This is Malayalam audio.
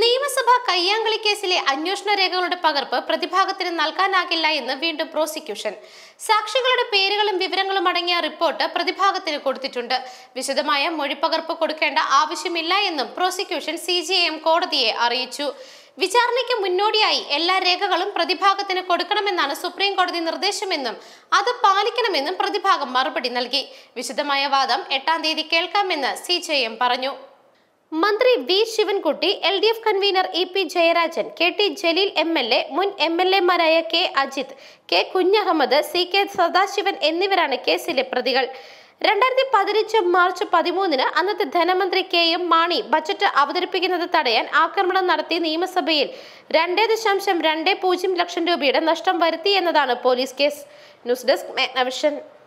നിയമസഭാ കയ്യാങ്കളി കേസിലെ അന്വേഷണ രേഖകളുടെ പകർപ്പ് പ്രതിഭാഗത്തിന് നൽകാനാകില്ല എന്ന് വീണ്ടും പ്രോസിക്യൂഷൻ സാക്ഷികളുടെ പേരുകളും വിവരങ്ങളും അടങ്ങിയ റിപ്പോർട്ട് പ്രതിഭാഗത്തിന് കൊടുത്തിട്ടുണ്ട് വിശദമായ മൊഴിപ്പകർപ്പ് കൊടുക്കേണ്ട ആവശ്യമില്ല എന്നും പ്രോസിക്യൂഷൻ സി കോടതിയെ അറിയിച്ചു വിചാരണയ്ക്ക് മുന്നോടിയായി എല്ലാ രേഖകളും പ്രതിഭാഗത്തിന് കൊടുക്കണമെന്നാണ് സുപ്രീം കോടതി നിർദ്ദേശമെന്നും അത് പാലിക്കണമെന്നും പ്രതിഭാഗം മറുപടി നൽകി വിശദമായ വാദം എട്ടാം തീയതി കേൾക്കാമെന്ന് സി പറഞ്ഞു മന്ത്രി V Sivankutty L D F convener E P Jayarajan K T Jaleel M L A മുൻ എം എൽ എമാരായ K Ajith K Kunhahammed C K Sadasivan എന്നിവരാണ് കേസിലെ പ്രതികൾ രണ്ടായിരത്തി പതിനഞ്ച് മാർച്ച് പതിമൂന്നിന് അന്നത്തെ ധനമന്ത്രി കെ എം മാണി ബജറ്റ് അവതരിപ്പിക്കുന്നത് തടയാൻ ആക്രമണം നടത്തി നിയമസഭയിൽ രണ്ടേ ദശാംശം രണ്ട് പൂജ്യം ലക്ഷം രൂപയുടെ നഷ്ടം വരുത്തി എന്നതാണ് പോലീസ് കേസ് ന്യൂസ് ഡെസ്ക് മേഘ്നവിഷൻ